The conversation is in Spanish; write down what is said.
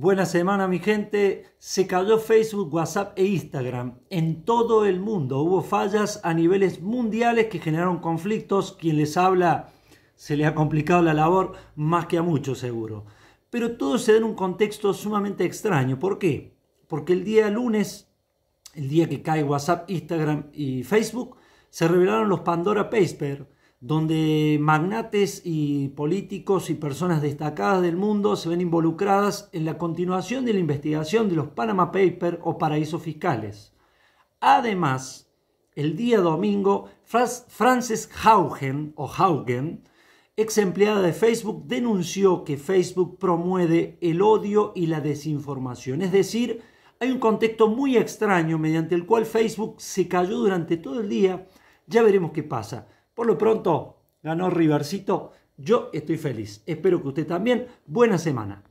Buena semana mi gente. Se cayó Facebook, WhatsApp e Instagram. En todo el mundo hubo fallas a niveles mundiales que generaron conflictos. Quien les habla se le ha complicado la labor más que a muchos seguro. Pero todo se da en un contexto sumamente extraño. ¿Por qué? Porque el día lunes, el día que cae WhatsApp, Instagram y Facebook, se revelaron los Pandora Papers donde magnates y políticos y personas destacadas del mundo se ven involucradas en la continuación de la investigación de los Panama Papers o paraísos fiscales. Además, el día domingo, Frances Haugen, o Haugen, ex empleada de Facebook, denunció que Facebook promueve el odio y la desinformación. Es decir, hay un contexto muy extraño mediante el cual Facebook se cayó durante todo el día. Ya veremos qué pasa. Por lo pronto, ganó Rivercito. Yo estoy feliz. Espero que usted también. Buena semana.